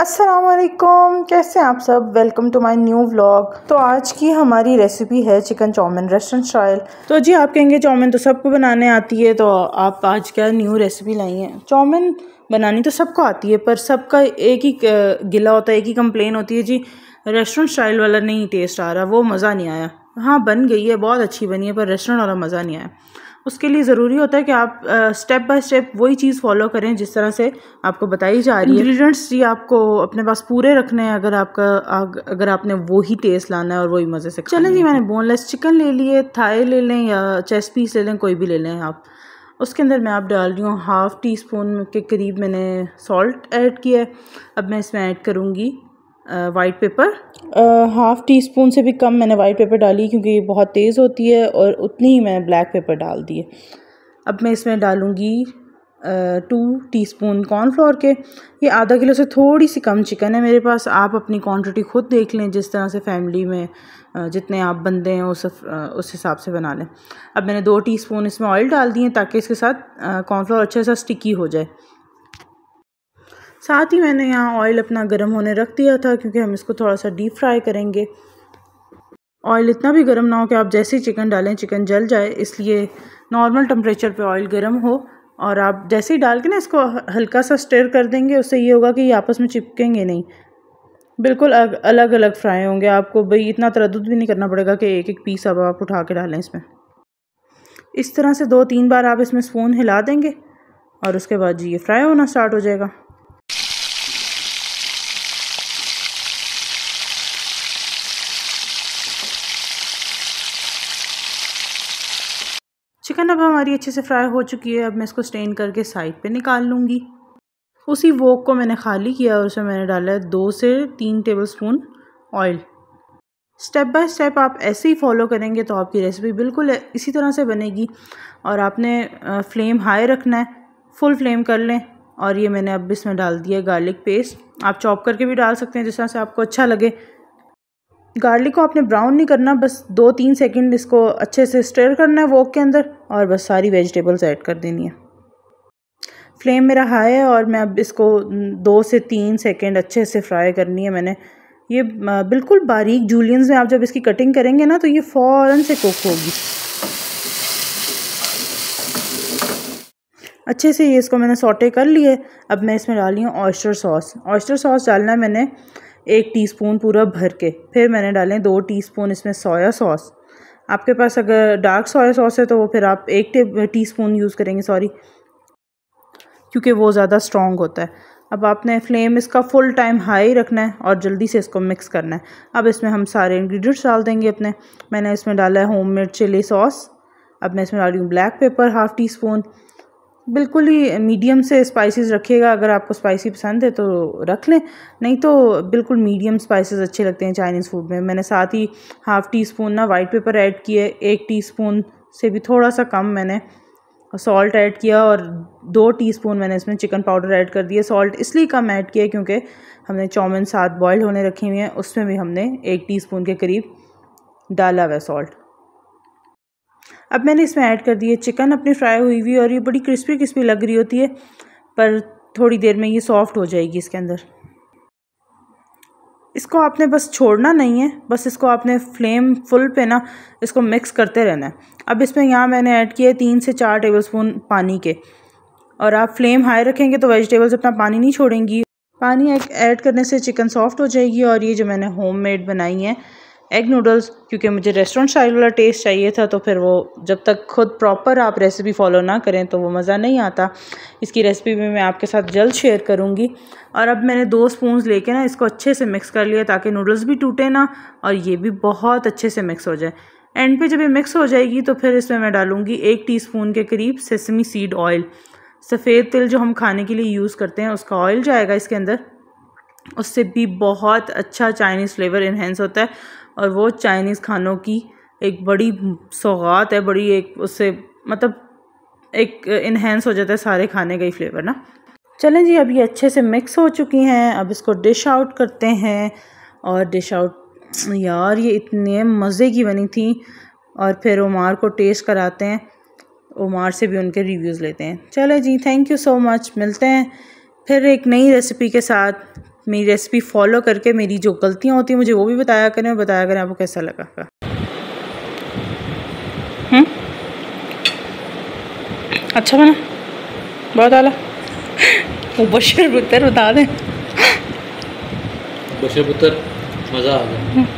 असलम कैसे हैं आप सब welcome to my new vlog तो आज की हमारी रेसिपी है चिकन चाउमिन रेस्टोरेंट स्टाइल तो जी आप कहेंगे चाउमिन तो सबको बनाने आती है तो आप आज क्या न्यू रेसिपी लाई हैं चाउमिन बनानी तो सबको आती है पर सबका एक ही गिला होता है एक ही कंप्लेन होती है जी रेस्टोरेंट स्टाइल वाला नहीं टेस्ट आ रहा वो मज़ा नहीं आया हाँ बन गई है बहुत अच्छी बनी है पर रेस्टोरेंट वाला मज़ा नहीं आया उसके लिए ज़रूरी होता है कि आप स्टेप बाय स्टेप वही चीज़ फॉलो करें जिस तरह से आपको बताई जा रही है इंग्रीडियंट्स जी आपको अपने पास पूरे रखने हैं अगर आपका आग, अगर आपने वही टेस्ट लाना है और वही मज़े से चलें जी मैंने बोनलेस चिकन ले लिए थाए ले लें या चेस्ट पीस ले लें कोई भी ले लें आप उसके अंदर मैं आप डाल रही हूँ हाफ़ टी स्पून के करीब मैंने सॉल्ट ऐड किया है अब मैं इसमें ऐड करूँगी white pepper half teaspoon से भी कम मैंने वाइट पेपर डाली क्योंकि ये बहुत तेज़ होती है और उतनी ही मैंने ब्लैक पेपर डाल दिए अब मैं इसमें डालूँगी टू टी स्पून कॉर्नफ्लोर के ये आधा किलो से थोड़ी सी कम चिकन है मेरे पास आप अपनी क्वांटिटी खुद देख लें जिस तरह से फैमिली में जितने आप बंदे हैं उस उस हिसाब से बना लें अब मैंने दो टीस्पून इसमें ऑयल डाल दिए ताकि इसके साथ कॉर्नफ्लोर अच्छे सा स्टिकी हो जाए साथ ही मैंने यहाँ ऑयल अपना गर्म होने रख दिया था क्योंकि हम इसको थोड़ा सा डीप फ्राई करेंगे ऑयल इतना भी गर्म ना हो कि आप जैसे ही चिकन डालें चिकन जल जाए इसलिए नॉर्मल टेम्परेचर पे ऑयल गर्म हो और आप जैसे ही डाल के ना इसको हल्का सा स्टेयर कर देंगे उससे ये होगा कि ये आपस में चिपकेंगे नहीं बिल्कुल अलग अलग फ्राई होंगे आपको भाई इतना तरदुद भी नहीं करना पड़ेगा कि एक एक पीस अब आप उठा के डालें इसमें इस तरह से दो तीन बार आप इसमें स्पून हिला देंगे और उसके बाद जी ये फ्राई होना स्टार्ट हो जाएगा चिकन अब हमारी अच्छे से फ्राई हो चुकी है अब मैं इसको स्टेन करके साइड पे निकाल लूँगी उसी वोक को मैंने खाली किया और उसमें मैंने डाला है दो से तीन tablespoon oil step by step आप ऐसे ही फॉलो करेंगे तो आपकी रेसिपी बिल्कुल इसी तरह से बनेगी और आपने फ्लेम हाई रखना है फुल फ्लेम कर लें और ये मैंने अब इसमें डाल दिया गार्लिक पेस्ट आप चॉप करके भी डाल सकते हैं जिस तरह से आपको अच्छा लगे गार्लिक को आपने ब्राउन नहीं करना बस दो तीन सेकंड इसको अच्छे से स्टेयर करना है वोक के अंदर और बस सारी वेजिटेबल्स ऐड कर देनी है फ्लेम मेरा हाई है और मैं अब इसको दो से तीन सेकेंड अच्छे से फ्राई करनी है मैंने ये बिल्कुल बारीक जूलियंस में आप जब इसकी कटिंग करेंगे ना तो ये फ़ौरन से कुक होगी अच्छे से ये इसको मैंने सोटे कर लिए अब मैं इसमें डाली हूँ ऑयस्टर सॉस ऑयस्टर सॉस डालना है मैंने एक टीस्पून पूरा भर के फिर मैंने डाले दो टीस्पून इसमें सोया सॉस आपके पास अगर डार्क सोया सॉस है तो फिर आप एक टी स्पून यूज़ करेंगे सॉरी क्योंकि वो ज़्यादा स्ट्रॉन्ग होता है अब आपने फ्लेम इसका फुल टाइम हाई रखना है और जल्दी से इसको मिक्स करना है अब इसमें हम सारे इंग्रेडिएंट्स डाल देंगे अपने मैंने इसमें डाला है होम मेड चिली सॉस अब मैं इसमें डाल रही हूँ black pepper half teaspoon बिल्कुल ही मीडियम से स्पाइसेस रखिएगा अगर आपको स्पाइसी पसंद है तो रख लें नहीं तो बिल्कुल मीडियम स्पाइसेस अच्छे लगते हैं चाइनीज़ फूड में मैंने साथ ही हाफ़ टी स्पून ना वाइट पेपर ऐड किए एक टी स्पून से भी थोड़ा सा कम मैंने सॉल्ट ऐड किया और दो टीस्पून मैंने इसमें चिकन पाउडर ऐड कर दिया सॉल्ट इसलिए कम ऐड किया क्योंकि हमने चाउमिन साथ बॉयल होने रखे हुए हैं उसमें भी हमने एक स्पून के करीब डाला हुआ सॉल्ट अब मैंने इसमें ऐड कर दिए चिकन अपनी फ्राई हुई हुई और ये बड़ी क्रिस्पी क्रिस्पी लग रही होती है पर थोड़ी देर में ये सॉफ्ट हो जाएगी इसके अंदर इसको आपने बस छोड़ना नहीं है बस इसको आपने फ्लेम फुल पे ना इसको मिक्स करते रहना है अब इसमें यहाँ मैंने ऐड किया है तीन से चार टेबलस्पून पानी के और आप फ्लेम हाई रखेंगे तो वेजिटेबल्स अपना पानी नहीं छोड़ेंगी पानी ऐड करने से चिकन सॉफ्ट हो जाएगी और ये जो मैंने होम मेड बनाई है एग नूडल्स क्योंकि मुझे रेस्टोरेंट स्टाइल वाला टेस्ट चाहिए था तो फिर वो जब तक खुद प्रॉपर आप रेसिपी फॉलो ना करें तो वो मज़ा नहीं आता इसकी रेसिपी भी मैं आपके साथ जल्द शेयर करूँगी और अब मैंने दो स्पून लेके ना इसको अच्छे से मिक्स कर लिया ताकि नूडल्स भी टूटे ना और ये भी बहुत अच्छे से मिक्स हो जाए एंड पे जब ये मिक्स हो जाएगी तो फिर इसमें मैं डालूँगी एक टीस्पून के करीब सेसमी सीड ऑयल सफ़ेद तिल जो हम खाने के लिए यूज़ करते हैं उसका ऑयल जाएगा इसके अंदर उससे भी बहुत अच्छा चाइनीज़ फ़्लेवर इन्हेंस होता है और वो चाइनीज़ खानों की एक बड़ी सौगात है बड़ी एक उससे मतलब एक इन्हेंस हो जाता है सारे खाने का ही फ्लेवर ना चलें जी अब ये अच्छे से मिक्स हो चुकी हैं अब इसको डिश आउट करते हैं और डिश आउट यार ये इतने मज़े की बनी थी और फिर उमार को टेस्ट कराते हैं उमार से भी उनके रिव्यूज़ लेते हैं चलें जी थैंक यू सो मच मिलते हैं फिर एक नई रेसिपी के साथ मेरी रेसिपी फॉलो करके मेरी जो गलतियाँ होती हैं मुझे वो भी बताया करें और बताया करें आपको कैसा लगा हुँ? हम्म? अच्छा बना बहुत आला वो बशर बुतर बता दें बशर बुतर मज़ा आ गया हम्म।